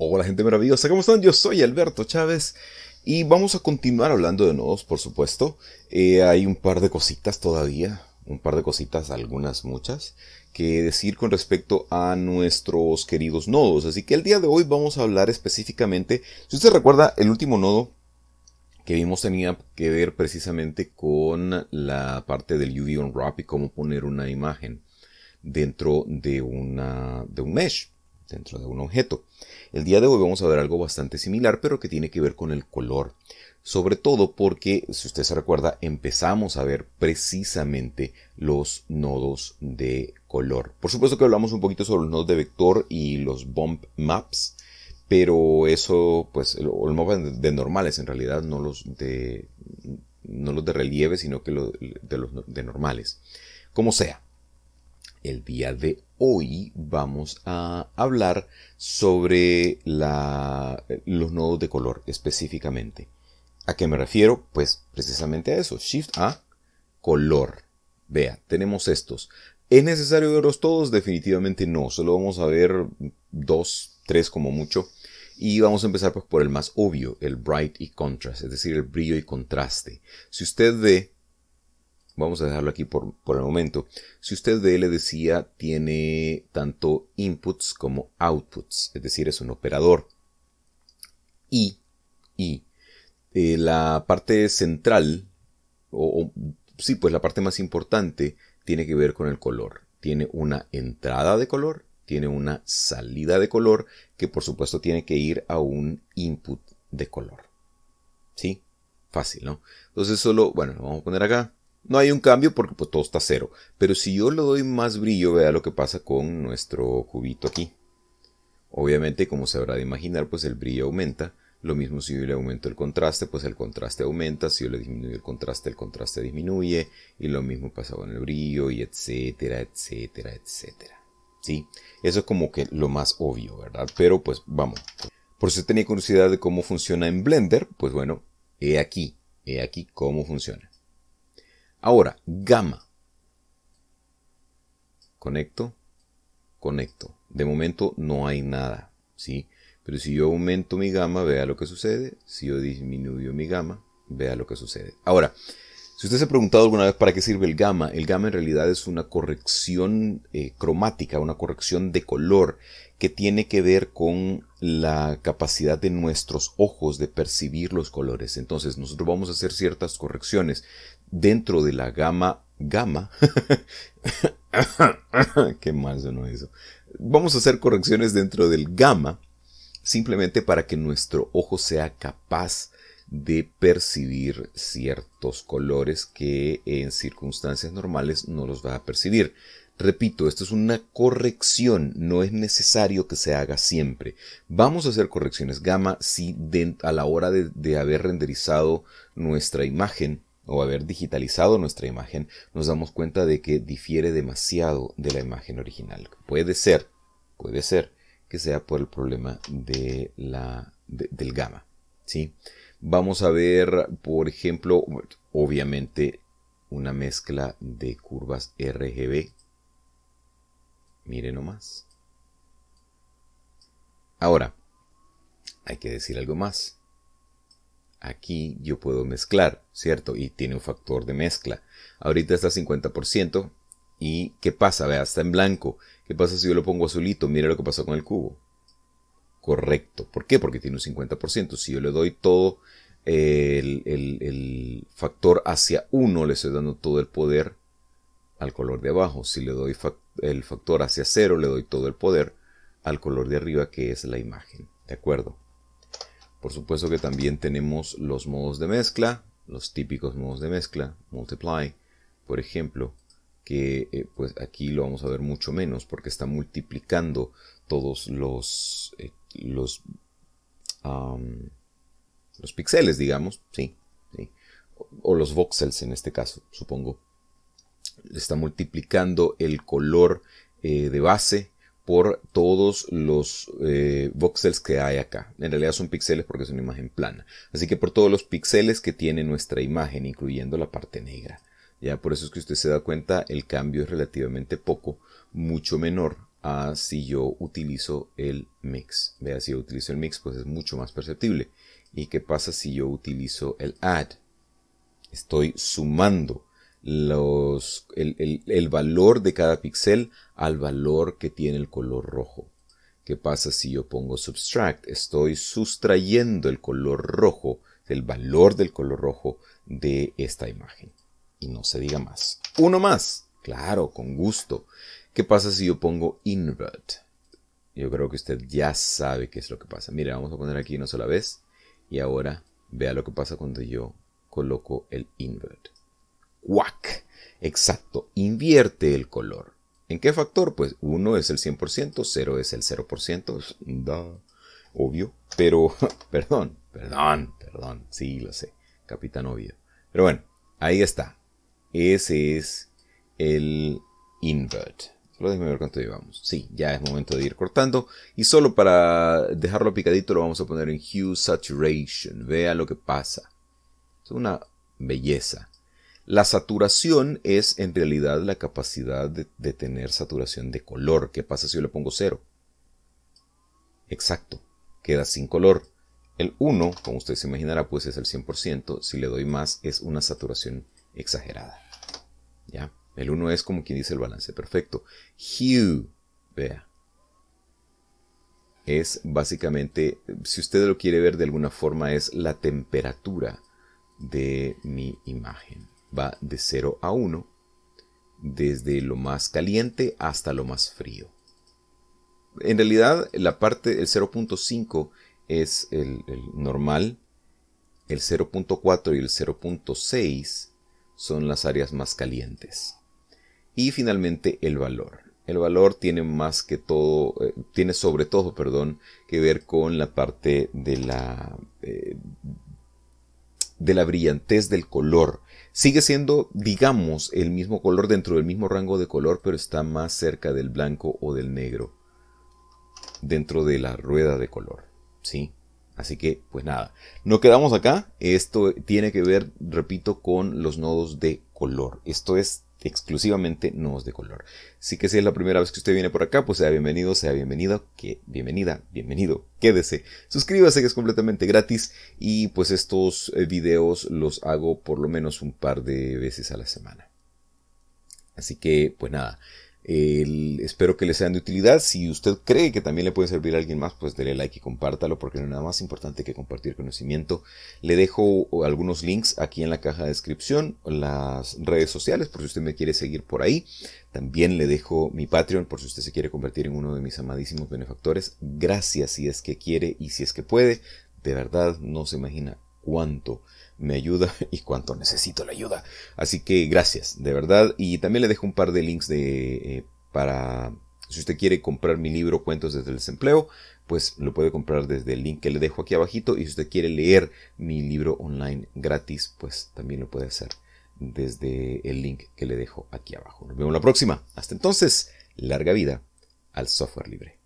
Hola gente maravillosa, ¿cómo están? Yo soy Alberto Chávez y vamos a continuar hablando de nodos, por supuesto. Eh, hay un par de cositas todavía, un par de cositas, algunas muchas, que decir con respecto a nuestros queridos nodos. Así que el día de hoy vamos a hablar específicamente, si usted recuerda, el último nodo que vimos tenía que ver precisamente con la parte del UV on y cómo poner una imagen dentro de, una, de un mesh dentro de un objeto. El día de hoy vamos a ver algo bastante similar, pero que tiene que ver con el color. Sobre todo porque, si usted se recuerda, empezamos a ver precisamente los nodos de color. Por supuesto que hablamos un poquito sobre los nodos de vector y los bump maps, pero eso, pues, los mapas de normales en realidad, no los de, no los de relieve, sino que de, los, de normales. Como sea, el día de hoy vamos a hablar sobre los nodos de color específicamente. ¿A qué me refiero? Pues precisamente a eso, Shift A, color. Vea, tenemos estos. ¿Es necesario verlos todos? Definitivamente no, solo vamos a ver dos, tres como mucho. Y vamos a empezar pues, por el más obvio, el bright y contrast, es decir, el brillo y contraste. Si usted ve Vamos a dejarlo aquí por, el momento. Si usted le decía, tiene tanto inputs como outputs, es decir, es un operador. Y, y eh, la parte central, o sí, pues la parte más importante, tiene que ver con el color. Tiene una entrada de color, tiene una salida de color, que por supuesto tiene que ir a un input de color. ¿Sí? Fácil, ¿no? Entonces solo, bueno, lo vamos a poner acá. No hay un cambio porque pues, todo está cero. Pero si yo le doy más brillo, vea lo que pasa con nuestro cubito aquí. Obviamente, como se habrá de imaginar, pues el brillo aumenta. Lo mismo si yo le aumento el contraste, pues el contraste aumenta. Si yo le disminuyo el contraste, el contraste disminuye. Y lo mismo pasa con el brillo y etcétera, etcétera, etcétera. ¿Sí? Eso es como que lo más obvio, ¿verdad? Pero pues vamos. Por si tenía curiosidad de cómo funciona en Blender, pues bueno, he aquí, he aquí cómo funciona. Ahora, gama Conecto, conecto. De momento no hay nada, ¿sí? Pero si yo aumento mi gama vea lo que sucede. Si yo disminuyo mi gama vea lo que sucede. Ahora, si usted se ha preguntado alguna vez para qué sirve el gamma, el gamma en realidad es una corrección eh, cromática, una corrección de color que tiene que ver con la capacidad de nuestros ojos de percibir los colores. Entonces nosotros vamos a hacer ciertas correcciones dentro de la gama gamma. qué mal sonó eso. Vamos a hacer correcciones dentro del gamma simplemente para que nuestro ojo sea capaz de percibir ciertos colores que en circunstancias normales no los va a percibir. Repito, esto es una corrección, no es necesario que se haga siempre. Vamos a hacer correcciones gamma si a la hora de, haber renderizado nuestra imagen o haber digitalizado nuestra imagen, nos damos cuenta de que difiere demasiado de la imagen original. Puede ser, puede ser que sea por el problema de la, del gamma. ¿sí? Vamos a ver, por ejemplo, obviamente una mezcla de curvas RGB. Mire nomás. Ahora, hay que decir algo más. Aquí yo puedo mezclar, ¿cierto? Y tiene un factor de mezcla. Ahorita está 50%. ¿Y qué pasa? Vea, está en blanco. ¿Qué pasa si yo lo pongo azulito? Mire lo que pasó con el cubo correcto. ¿Por qué? Porque tiene un 50%. Si yo le doy todo eh, el, factor hacia 1, le estoy dando todo el poder al color de abajo. Si le doy el factor hacia 0, le doy todo el poder al color de arriba, que es la imagen. ¿De acuerdo? Por supuesto que también tenemos los modos de mezcla, los típicos modos de mezcla, multiply, por ejemplo, que eh, pues aquí lo vamos a ver mucho menos porque está multiplicando todos los eh, los, los píxeles, digamos, sí, o los voxels en este caso, supongo. Está multiplicando el color eh, de base por todos los eh, voxels que hay acá. En realidad son píxeles porque es una imagen plana. Así que por todos los píxeles que tiene nuestra imagen, incluyendo la parte negra. Ya por eso es que usted se da cuenta, el cambio es relativamente poco, mucho menor Ah, si yo utilizo el mix. Vea, si yo utilizo el mix, pues es mucho más perceptible. ¿Y qué pasa si yo utilizo el add? Estoy sumando los, el, el valor de cada píxel al valor que tiene el color rojo. ¿Qué pasa si yo pongo subtract? Estoy sustrayendo el color rojo, el valor del color rojo de esta imagen. Y no se diga más. Uno más. Claro, con gusto. ¿Qué pasa si yo pongo invert? Yo creo que usted ya sabe qué es lo que pasa. Mire, vamos a poner aquí una sola vez. Y ahora vea lo que pasa cuando yo coloco el invert. ¡Cuac! Exacto, invierte el color. ¿En qué factor? Pues 1 es el 100%, 0 es el 0%. obvio. Pero, perdón, perdón, perdón. Sí, lo sé. Capitán obvio. Pero bueno, ahí está. Ese es el invert. Solo ver cuánto llevamos. Sí, ya es momento de ir cortando. Y solo para dejarlo picadito lo vamos a poner en Hue Saturation. Vea lo que pasa. Es una belleza. La saturación es en realidad la capacidad de, tener saturación de color. ¿Qué pasa si yo le pongo cero? Exacto. Queda sin color. El 1, como usted se imaginará, pues es el 100%. Si le doy más, es una saturación exagerada. El 1 es como quien dice el balance perfecto. Hue, vea. Es básicamente, si usted lo quiere ver de alguna forma, es la temperatura de mi imagen. Va de 0 a 1, desde lo más caliente hasta lo más frío. En realidad, la parte, el 0.5 es el, el normal, el 0.4 y el 0.6 son las áreas más calientes. Y finalmente el valor. El valor tiene más que todo, eh, tiene sobre todo, perdón, que ver con la parte de la, eh, de la brillantez del color. Sigue siendo, digamos, el mismo color dentro del mismo rango de color, pero está más cerca del blanco o del negro dentro de la rueda de color. ¿Sí? Así que, pues nada, no quedamos acá. Esto tiene que ver, repito, con los nodos de color. Esto es exclusivamente nudos de color. Así que si es la primera vez que usted viene por acá, pues sea bienvenido, sea bienvenido, que bienvenida, bienvenido, quédese. Suscríbase que es completamente gratis y pues estos eh, videos los hago por lo menos un par de veces a la semana. Así que pues nada, espero que les sean de utilidad. Si usted cree que también le puede servir a alguien más, pues dele like y compártalo, porque no es nada más importante que compartir conocimiento. Le dejo algunos links aquí en la caja de descripción, las redes sociales, por si usted me quiere seguir por ahí. También le dejo mi Patreon por si usted se quiere convertir en uno de mis amadísimos benefactores. Gracias si es que quiere y si es que puede. De verdad, no se imagina cuánto me ayuda y cuánto necesito la ayuda. Así que gracias, de verdad. Y también le dejo un par de links de, eh, para, si usted quiere comprar mi libro Cuentos desde el desempleo, pues lo puede comprar desde el link que le dejo aquí abajito. Y si usted quiere leer mi libro online gratis, pues también lo puede hacer desde el link que le dejo aquí abajo. Nos vemos la próxima. Hasta entonces, larga vida al software libre.